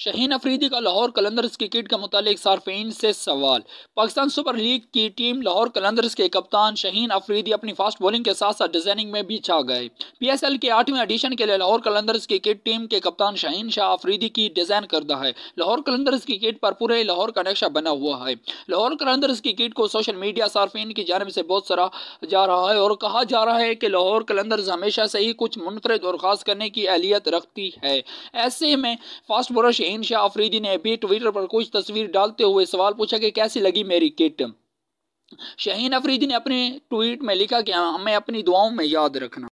शहीन अफरीदी का लाहौर कलंदर्स क्रिकेट के मुतालिक सार्फिन से सवाल पाकिस्तान सुपर लीग की टीम लाहौर कलंदर्स के कप्तान शहीन अफरीदी अपनी फास्ट बॉलिंग के साथ साथ डिजाइनिंग में भी छा गए पीएसएल के आठवें एडिशन के लिए लाहौर कलंदर्स क्रिकेट टीम के कप्तान शहीन शाह अफरीदी की डिजाइन करदा है लाहौर कलंदर्स क्रिकेट पर पूरे लाहौर का नक्शा बना हुआ है लाहौर कलंदर्स क्रिकेट को सोशल मीडिया सार्फिन की जानब से बहुत सरा जा रहा है और कहा जा रहा है कि लाहौर कलंदर्स हमेशा से ही कुछ मुनफरद और खास करने की अहलियत रखती है ऐसे में फास्ट बॉलर शाह अफरीदी ने भी ट्विटर पर कुछ तस्वीर डालते हुए सवाल पूछा कि कैसी लगी मेरी किट शहीन अफरीदी ने अपने ट्वीट में लिखा कि हाँ, हमें अपनी दुआओं में याद रखना